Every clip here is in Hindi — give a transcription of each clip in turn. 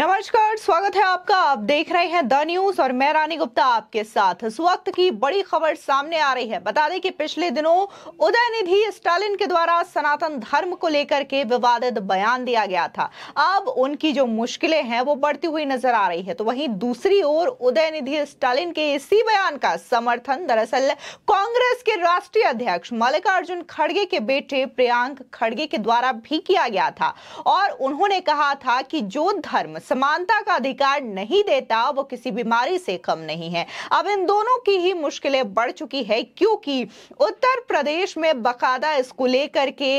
नमस्कार स्वागत है आपका आप देख रहे हैं द न्यूज और मैं रानी गुप्ता आपके साथ इस वक्त की बड़ी खबर सामने आ रही है बता दें कि पिछले दिनों उदयनिधि स्टालिन के द्वारा सनातन धर्म को लेकर के विवादित बयान दिया गया था अब उनकी जो मुश्किलें हैं वो बढ़ती हुई नजर आ रही है तो वहीं दूसरी ओर उदयनिधि स्टालिन के इसी बयान का समर्थन दरअसल कांग्रेस के राष्ट्रीय अध्यक्ष मल्लिकार्जुन खड़गे के बेटे प्रियांक खड़गे के द्वारा भी किया गया था और उन्होंने कहा था कि जो धर्म समानता का अधिकार नहीं देता वो किसी बीमारी से कम नहीं है अब इन दोनों की ही मुश्किलें बढ़ चुकी है क्योंकि उत्तर प्रदेश में बकायदा इसको लेकर के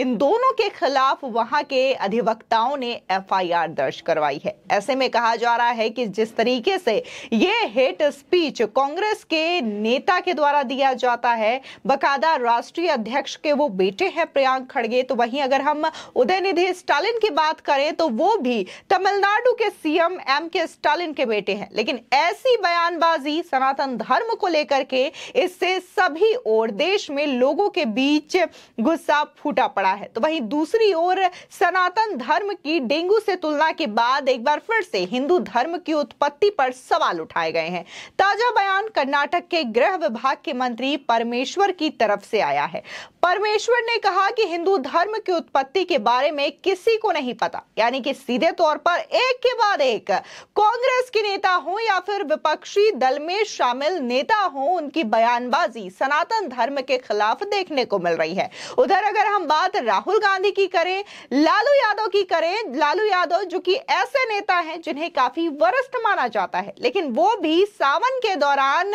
इन दोनों के खिलाफ वहां के अधिवक्ताओं ने एफ दर्ज करवाई है ऐसे में कहा जा रहा है कि जिस तरीके से ये हेट स्पीच कांग्रेस के नेता के द्वारा दिया जाता है बकायदा राष्ट्रीय अध्यक्ष के वो बेटे हैं प्रियांक खड़गे तो वहीं अगर हम उदयनिधि स्टालिन की बात करें तो वो भी तमिलनाडु तमिलनाडु के सीएम एम के स्टालिन के बेटे हैं लेकिन ऐसी बयानबाजी सनातन धर्म को लेकर के इससे सभी ओर देश में लोगों के बीच गुस्सा फूटा पड़ा है तो वहीं दूसरी ओर सनातन धर्म की डेंगू से तुलना के बाद एक बार फिर से हिंदू धर्म की उत्पत्ति पर सवाल उठाए गए हैं ताजा बयान कर्नाटक के गृह विभाग के मंत्री परमेश्वर की तरफ से आया है परमेश्वर ने कहा कि हिंदू धर्म की उत्पत्ति के बारे में किसी को नहीं पता यानी कि सीधे तौर पर एक के बाद एक कांग्रेस के नेता हो या फिर विपक्षी दल में शामिल नेता हो उनकी बयानबाजी सनातन धर्म के खिलाफ देखने को मिल रही है उधर अगर हम बात राहुल गांधी की करें लालू यादव की करें लालू यादव जो कि ऐसे नेता हैं जिन्हें काफी वरिष्ठ माना जाता है लेकिन वो भी सावन के दौरान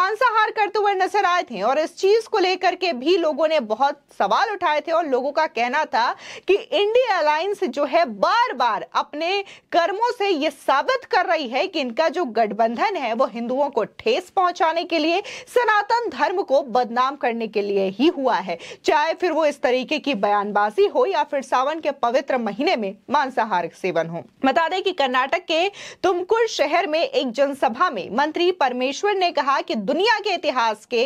मांसाहार करते हुए नजर आए थे और इस चीज को लेकर के भी लोगों ने बहुत सवाल उठाए थे और लोगों का कहना था कि इंडिया अलायंस जो है बार बार अपने कर्मों से यह साबित कर रही है कि इनका जो गठबंधन है वो हिंदुओं को ठेस पहुंचाने के लिए सनातन धर्म को बदनाम करने के लिए ही हुआ है चाहे फिर वो इस तरीके की बयानबाजी हो या फिर सावन के पवित्र महीने में मांसाहार सेवन हो बता दें कि कर्नाटक के तुमकुर शहर में एक जनसभा में मंत्री परमेश्वर ने कहा कि दुनिया के इतिहास के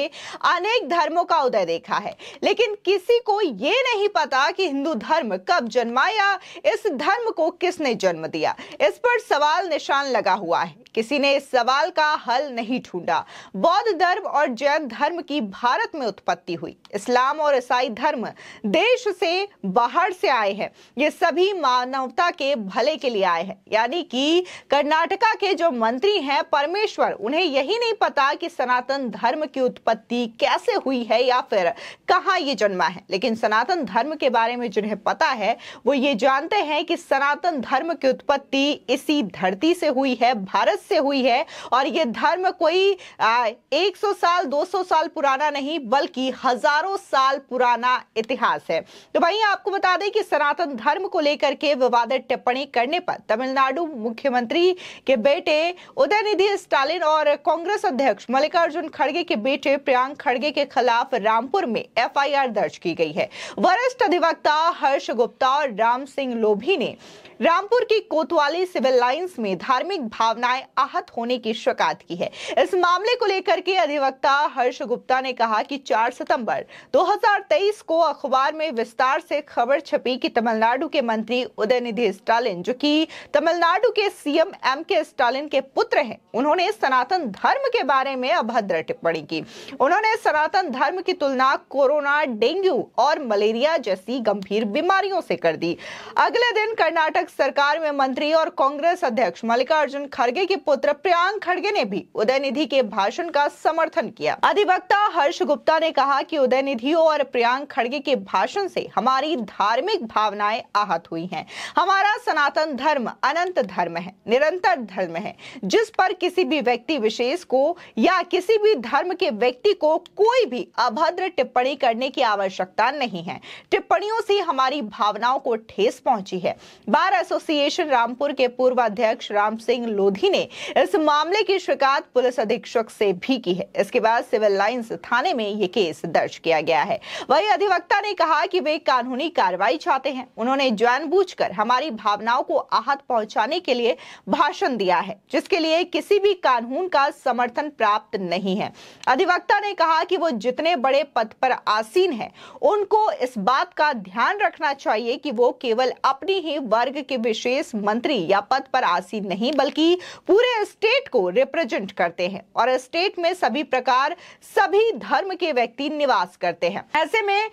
अनेक धर्मों का उदय देखा है लेकिन किसी को ये नहीं पता कि हिंदू धर्म कब जन्माया इस धर्म को किसने जन्म दिया इस पर सवाल निशान लगा हुआ है किसी ने इस सवाल का हल नहीं ढूंढा बौद्ध धर्म और जैन धर्म की भारत में उत्पत्ति हुई इस्लाम और ईसाई धर्म देश से बाहर से आए हैं ये सभी मानवता के भले के लिए आए हैं यानी कि कर्नाटका के जो मंत्री हैं परमेश्वर उन्हें यही नहीं पता कि सनातन धर्म की उत्पत्ति कैसे हुई है या फिर कहा ये जन्मा है लेकिन सनातन धर्म के बारे में जिन्हें पता है वो ये जानते हैं कि सनातन धर्म की उत्पत्ति इसी धरती से हुई है भारत से हुई है और ये धर्म कोई आ, 100 साल 200 साल पुराना नहीं बल्कि हजारों साल पुराना इतिहास है तो भाई आपको बता दें कि सनातन धर्म को लेकर के विवादित टिप्पणी करने पर तमिलनाडु मुख्यमंत्री के बेटे उदयनिधि स्टालिन और कांग्रेस अध्यक्ष मल्लिकार्जुन खड़गे के बेटे प्रियांक खड़गे के खिलाफ रामपुर में एफ एफआईआर दर्ज की गई है वरिष्ठ अधिवक्ता हर्ष गुप्ता और राम सिंह लोभी ने रामपुर की कोतवाली सिविल लाइंस में धार्मिक भावनाएं आहत होने की शिकायत की है इस मामले को लेकर के अधिवक्ता हर्ष गुप्ता ने कहा कि 4 सितंबर 2023 को अखबार में विस्तार से खबर छपी कि तमिलनाडु के मंत्री उदयनिधि स्टालिन जो कि तमिलनाडु के सीएम एम के स्टालिन के पुत्र हैं उन्होंने सनातन धर्म के बारे में अभद्र टिप्पणी की उन्होंने सनातन धर्म की तुलना कोरोना हार डेंगू और मलेरिया जैसी गंभीर बीमारियों से कर दी अगले दिन कर्नाटक सरकार में मंत्री और कांग्रेस अध्यक्ष मल्लिकार्जुन खड़गे के पुत्र प्रियांक खड़गे ने भी उदयनिधि के भाषण का समर्थन किया अधिवक्ता हर्ष गुप्ता ने कहा कि उदयनिधि और प्रियांक खड़गे के भाषण से हमारी धार्मिक भावनाएं आहत हुई हैं हमारा सनातन धर्म अनंत धर्म है निरंतर धर्म है जिस पर किसी भी व्यक्ति विशेष को या किसी भी धर्म के व्यक्ति को कोई भी अभद्र टिप्पणी करने करने की आवश्यकता नहीं है टिप्पणियों से हमारी भावनाओं को ठेस पहुंची है बार एसोसिएशन रामपुर के पूर्व अध्यक्ष राम सिंह लोधी ने इस मामले की शिकायत पुलिस अधीक्षक से भी की है इसके बाद सिविल लाइन्स थाने में ये केस दर्ज किया गया है वही अधिवक्ता ने कहा कि वे कानूनी कार्रवाई चाहते हैं उन्होंने जानबूझकर हमारी भावनाओं को आहत पहुंचाने के लिए भाषण दिया है जिसके लिए किसी भी कानून का समर्थन प्राप्त नहीं है अधिवक्ता ने कहा कि वो जितने बड़े पद पर आ उदासीन है उनको इस बात का ध्यान रखना चाहिए कि वो केवल अपनी ही वर्ग के विशेष मंत्री या पद पर आसीन नहीं बल्कि पूरे स्टेट को रिप्रेजेंट करते हैं और स्टेट में सभी प्रकार सभी धर्म के व्यक्ति निवास करते हैं ऐसे में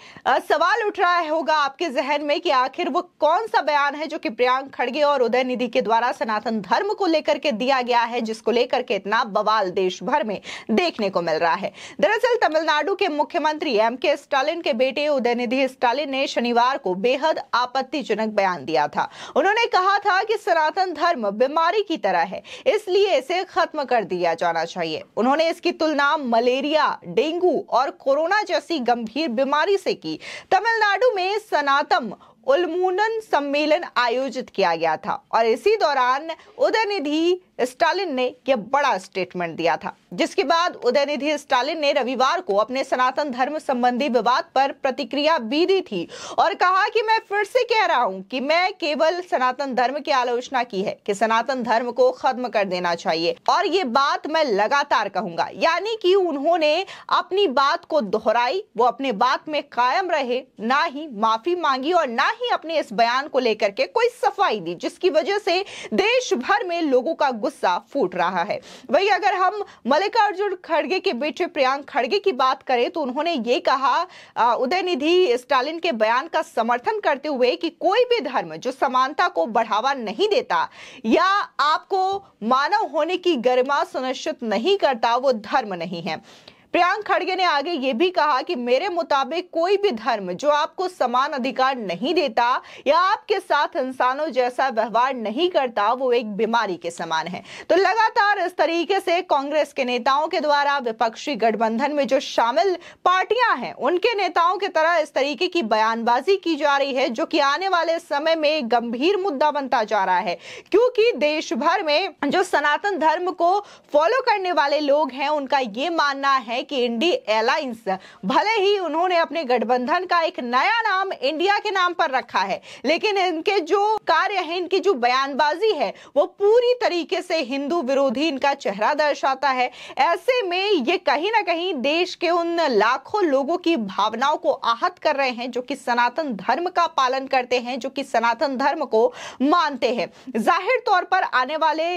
सवाल उठ रहा होगा आपके जहन में कि आखिर वो कौन सा बयान है जो कि प्रियांक खड़गे और उदय निधि के द्वारा सनातन धर्म को लेकर के दिया गया है जिसको लेकर के इतना बवाल देश भर में देखने को मिल रहा है दरअसल तमिलनाडु के मुख्यमंत्री एम के स्टालिन के बेटे उदयनिधि स्टालिन ने शनिवार को बेहद आपत्तिजनक बयान दिया था उन्होंने कहा था कि सनातन धर्म बीमारी की तरह है इसलिए इसे खत्म कर दिया जाना चाहिए उन्होंने इसकी तुलना मलेरिया डेंगू और कोरोना जैसी गंभीर बीमारी से की तमिलनाडु में सनातन उन्मूलन सम्मेलन आयोजित किया गया था और इसी दौरान उदयनिधि स्टालिन ने यह बड़ा स्टेटमेंट दिया था जिसके बाद उदयनिधि स्टालिन ने रविवार को अपने सनातन धर्म संबंधी विवाद पर प्रतिक्रिया भी दी थी और कहा कि मैं फिर से कह रहा हूं कि मैं केवल सनातन धर्म की आलोचना की है कि सनातन धर्म को खत्म कर देना चाहिए और ये बात मैं लगातार कहूंगा यानी कि उन्होंने अपनी बात को दोहराई वो अपने बात में कायम रहे ना ही माफी मांगी और ना ही अपने इस बयान को लेकर के कोई सफाई दी जिसकी वजह से देश भर में लोगों का गुस्सा फूट रहा है वही अगर हम मल्लिकार्जुन खड़गे के बेटे प्रियांक खड़गे की बात करें तो उन्होंने ये कहा उदयनिधि स्टालिन के बयान का समर्थन करते हुए कि कोई भी धर्म जो समानता को बढ़ावा नहीं देता या आपको मानव होने की गरिमा सुनिश्चित नहीं करता वो धर्म नहीं है प्रियांक खड़गे ने आगे ये भी कहा कि मेरे मुताबिक कोई भी धर्म जो आपको समान अधिकार नहीं देता या आपके साथ इंसानों जैसा व्यवहार नहीं करता वो एक बीमारी के समान है तो लगातार इस तरीके से कांग्रेस के नेताओं के द्वारा विपक्षी गठबंधन में जो शामिल पार्टियां हैं उनके नेताओं की तरह इस तरीके की बयानबाजी की जा रही है जो की आने वाले समय में गंभीर मुद्दा बनता जा रहा है क्योंकि देश भर में जो सनातन धर्म को फॉलो करने वाले लोग हैं उनका ये मानना है हैं कि इंडी एलाइंस भले ही उन्होंने अपने गठबंधन का एक नया नाम इंडिया के नाम पर रखा है लेकिन इनके जो कार्य है इनकी जो बयानबाजी है वो पूरी तरीके से हिंदू विरोधी इनका चेहरा दर्शाता है ऐसे में ये कहीं ना कहीं देश के उन लाखों लोगों की भावनाओं को आहत कर रहे हैं जो कि सनातन धर्म का पालन करते हैं जो कि सनातन धर्म को मानते हैं जाहिर तौर पर आने वाले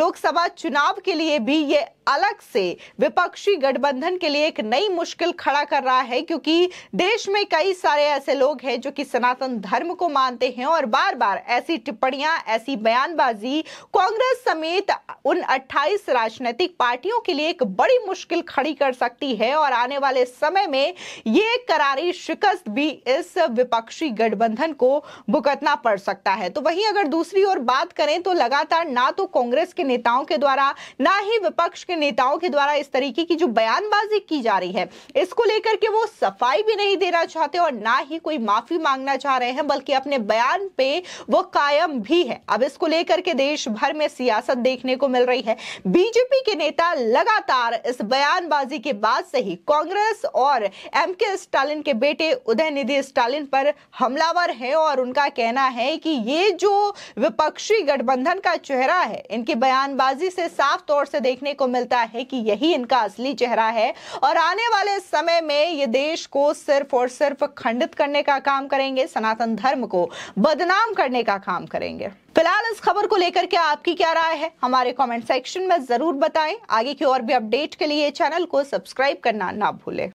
लोकसभा चुनाव के लिए भी ये अलग से विपक्षी गठबंधन प्रशासन के लिए एक नई मुश्किल खड़ा कर रहा है क्योंकि देश में कई सारे ऐसे लोग हैं जो कि सनातन धर्म को मानते हैं और बार बार ऐसी टिप्पणियां ऐसी बयानबाजी कांग्रेस समेत उन 28 राजनीतिक पार्टियों के लिए एक बड़ी मुश्किल खड़ी कर सकती है और आने वाले समय में ये करारी शिकस्त भी इस विपक्षी गठबंधन को भुगतना पड़ सकता है तो वहीं अगर दूसरी ओर बात करें तो लगातार ना तो कांग्रेस के नेताओं के द्वारा ना ही विपक्ष के नेताओं के द्वारा इस तरीके की जो बयानबाजी बयानबाजी की जा रही है इसको लेकर के वो सफाई भी नहीं देना चाहते और ना ही कोई माफी मांगना चाह रहे हैं बल्कि अपने बयान पे वो कायम भी है अब इसको लेकर के देश भर में सियासत देखने को मिल रही है बीजेपी के नेता लगातार इस बयानबाजी के बाद से ही कांग्रेस और एम के स्टालिन के बेटे उदय निधि स्टालिन पर हमलावर है और उनका कहना है कि ये जो विपक्षी गठबंधन का चेहरा है इनकी बयानबाजी से साफ तौर से देखने को मिलता है कि यही इनका असली चेहरा है और आने वाले समय में ये देश को सिर्फ और सिर्फ खंडित करने का काम करेंगे सनातन धर्म को बदनाम करने का काम करेंगे फिलहाल इस खबर को लेकर के आपकी क्या राय है हमारे कमेंट सेक्शन में जरूर बताएं आगे की और भी अपडेट के लिए चैनल को सब्सक्राइब करना ना भूलें